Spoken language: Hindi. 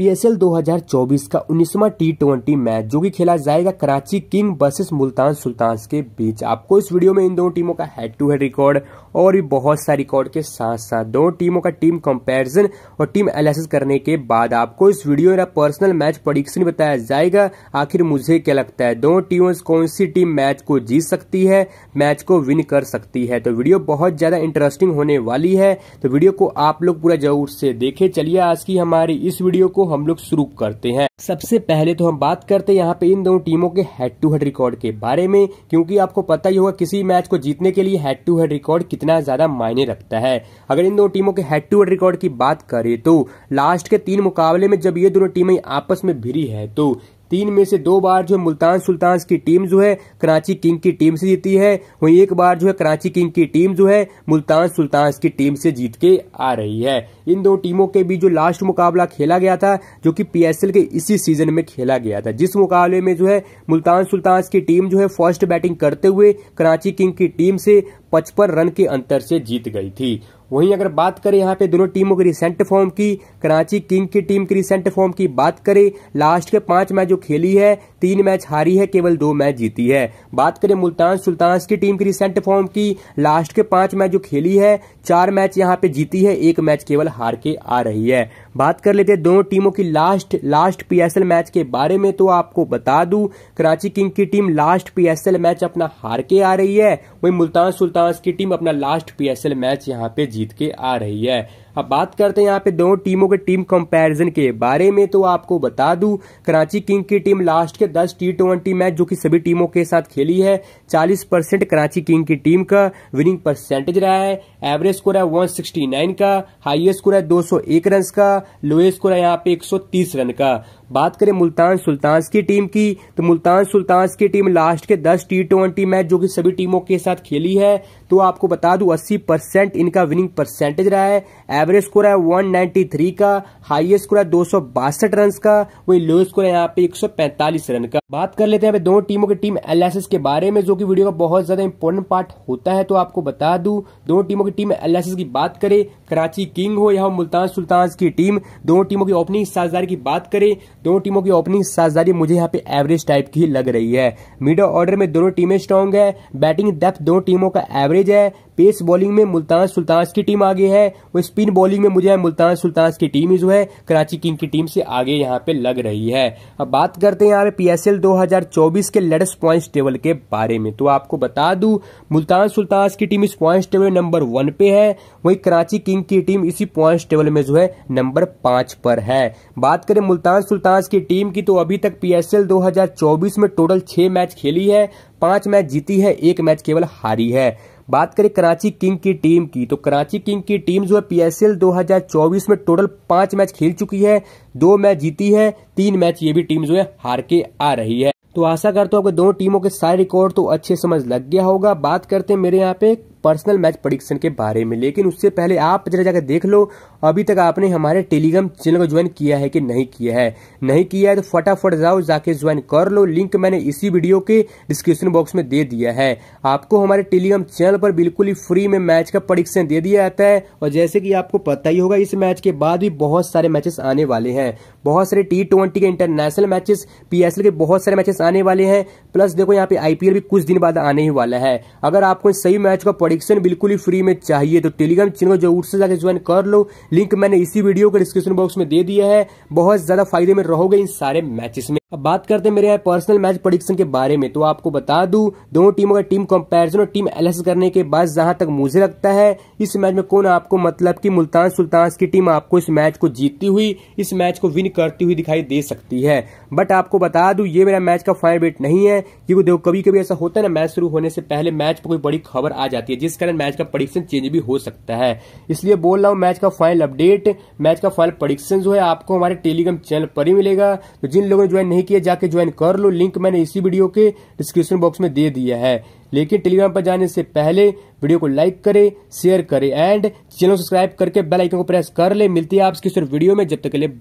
पीएसएल 2024 का उन्नीसवा टी ट्वेंटी मैच जो कि खेला जाएगा Karachi King versus Multan Sultans के बीच आपको इस वीडियो में इन दोनों टीमों का हेड टू हेड रिकॉर्ड और भी बहुत सारे रिकॉर्ड के साथ साथ दोनों टीमों का टीम कंपैरिजन और टीम एनालिसिस करने के बाद आपको इस वीडियो में पर्सनल मैच प्रोडिक्शन बताया जाएगा आखिर मुझे क्या लगता है दोनों टीमों कौन सी टीम मैच को जीत सकती है मैच को विन कर सकती है तो वीडियो बहुत ज़्यादा इंटरेस्टिंग होने वाली है तो वीडियो को आप लोग पूरा जरूर से देखे चलिए आज की हमारी इस वीडियो को हम लोग शुरू करते हैं सबसे पहले तो हम बात करते हैं यहाँ पे इन दोनों टीमों के हेड टू हेड रिकॉर्ड के बारे में क्योंकि आपको पता ही होगा किसी मैच को जीतने के लिए हेड टू हेड रिकॉर्ड कितना ज्यादा मायने रखता है अगर इन दोनों टीमों के हेड टू हेड रिकॉर्ड की बात करें तो लास्ट के तीन मुकाबले में जब ये दोनों टीमें आपस में भिरी है तो तीन में से दो बार जो है मुल्तान सुल्तान की टीम जो है कराची किंग की टीम से जीती है वहीं एक बार जो है कराची किंग की टीम जो है मुल्तान सुल्तान की टीम से जीत के आ रही है इन दो टीमों के बीच जो लास्ट मुकाबला खेला गया था जो कि पीएसएल के इसी सीजन में खेला गया था जिस मुकाबले में जो है मुल्तान सुल्तान की टीम जो है फर्स्ट बैटिंग करते हुए कराची किंग की टीम से पचपन रन के अंतर से जीत गई थी वहीं अगर बात करें यहाँ पे दोनों टीमों की रिसेंट फॉर्म की कराची किंग की टीम की रिसेंट फॉर्म की बात करें लास्ट के पांच मैच जो खेली है तीन मैच हारी है केवल दो मैच जीती है बात करें मुल्तान सुल्तान की टीम की रिसेंट फॉर्म की लास्ट के पांच मैच जो खेली है चार मैच यहाँ पे जीती है एक मैच केवल हार के आ रही है बात कर लेते हैं दोनों टीमों की लास्ट लास्ट पीएसएल मैच के बारे में तो आपको बता दूं कराची किंग की टीम लास्ट पीएसएल मैच अपना हार के आ रही है वही मुल्तान सुल्तान की टीम अपना लास्ट पीएसएल मैच यहाँ पे जीत के आ रही है अब बात करते हैं यहाँ पे दोनों टीमों के टीम कंपैरिजन के बारे में तो आपको बता दूं कराची किंग की टीम लास्ट के 10 टी ट्वेंटी मैच जो कि सभी टीमों के साथ खेली है 40 परसेंट कराची किंग की टीम का विनिंग परसेंटेज रहा है एवरेज स्कोर है 169 का हाईएस्ट स्कोर है 201 रन का लोएस्ट स्कोर है यहाँ पे 130 रन का बात करें मुल्तान सुल्तान की टीम की तो मुल्तान सुल्तान की टीम लास्ट के 10 टी ट्वेंटी मैच जो कि सभी टीमों के साथ खेली है तो आपको बता दू 80 परसेंट इनका विनिंग परसेंटेज रहा है एवरेज स्कोर है 193 का हाईएस्ट स्कोर है दो रन का वही लो स्कोर है यहाँ पे पैंतालीस रन का बात कर लेते हैं दोनों टीमों की टीम एल के बारे में जो की वीडियो का बहुत ज्यादा इम्पोर्टेंट पार्ट होता है तो आपको बता दू दोनों टीमों की टीम एल की बात करे कराची किंग हो या मुल्तान सुल्तान की टीम दोनों टीमों की ओपनिंग साझेदारी की बात करें दोनों टीमों की ओपनिंग साझदारी मुझे यहाँ पे एवरेज टाइप की लग रही है मिडल ऑर्डर में दोनों टीमें स्ट्रांग है बैटिंग डेप्थ दोनों टीमों का एवरेज है पेस बॉलिंग में मुल्तान सुल्तान की टीम आगे है और स्पिन बॉलिंग में मुझे मुल्तान सुल्तान की टीम जो है कराची किंग की टीम से आगे यहाँ पे लग रही है अब बात करते हैं यहाँ पे पीएसएल 2024 के लेटेस्ट पॉइंट्स टेबल के बारे में तो आपको बता दू मुल्तान सुल्तान की टीम इस पॉइंट टेबल नंबर वन पे है वही कराची किंग की टीम इसी पॉइंट टेबल में जो है नंबर पांच पर है बात करें मुल्तान सुल्तान की टीम की तो अभी तक पीएसएल 2024 में टोटल छह मैच खेली है पांच मैच जीती है एक मैच केवल हारी है बात करें कराची किंग की टीम की तो कराची किंग की टीम जो है पीएसएल 2024 में टोटल पांच मैच खेल चुकी है दो मैच जीती है तीन मैच ये भी टीम जो है हार के आ रही है तो आशा करता हूँ आपको दोनों टीमों के सारे रिकॉर्ड तो अच्छे समझ लग गया होगा बात करते हैं मेरे यहाँ पे पर्सनल मैच प्रडिक्शन के बारे में लेकिन उससे पहले आप जरा जाकर देख लो अभी तक आपने हमारे टेलीग्राम चैनल को ज्वाइन किया है कि नहीं किया है नहीं किया है तो फटाफट जाओ जाके ज्वाइन कर लो लिंक मैंने इसी वीडियो के डिस्क्रिप्शन बॉक्स में दे दिया है आपको हमारे टेलीग्राम चैनल पर बिल्कुल ही फ्री में मैच का प्रडिक्शन दे दिया जाता है और जैसे कि आपको पता ही होगा इस मैच के बाद भी बहुत सारे मैचेस आने वाले हैं बहुत सारे टी के इंटरनेशनल मैचेस पीएसएल के बहुत सारे मैचेस आने वाले हैं प्लस देखो यहाँ पे आईपीएल भी कुछ दिन बाद आने ही वाला है अगर आपको सही मैच का प्रोडिक्शन बिल्कुल ही फ्री में चाहिए तो टेलीग्राम चैनल जरूर से जाकर ज्वाइन कर लो लिंक मैंने इसी वीडियो के डिस्क्रिप्शन बॉक्स में दे दिया है बहुत ज़्यादा फायदे में रहोगे इन सारे मैचेस में अब बात करते हैं मेरे यहाँ पर्सनल मैच प्रोडिक्शन के बारे में तो आपको बता दूं दोनों टीमों का टीम कंपैरिजन और टीम एनालिसिस करने के बाद जहां तक मुझे लगता है इस मैच में कौन आपको मतलब कि मुल्तान सुल्तान की टीम आपको इस मैच को जीतती हुई इस मैच को विन करती हुई दिखाई दे सकती है बट आपको बता दू ये मेरा मैच का फाइनल वेट नहीं है क्योंकि देखो कभी कभी ऐसा होता है ना मैच शुरू होने से पहले मैच पर कोई बड़ी खबर आ जाती है जिस कारण मैच का प्रोडिक्शन चेंज भी हो सकता है इसलिए बोल रहा हूँ मैच का फाइनल अपडेट मैच का फाइनल प्रोडिक्शन जो है आपको हमारे टेलीग्राम चैनल पर ही मिलेगा तो जिन लोगों ने ज्वाइन नहीं नहीं किया जाके ज्वाइन कर लो लिंक मैंने इसी वीडियो के डिस्क्रिप्शन बॉक्स में दे दिया है लेकिन टेलीग्राम पर जाने से पहले वीडियो को लाइक करे शेयर करें एंड चैनल सब्सक्राइब करके बेल आइकन को प्रेस कर ले मिलती है आपकी सिर्फ वीडियो में जब तक के लिए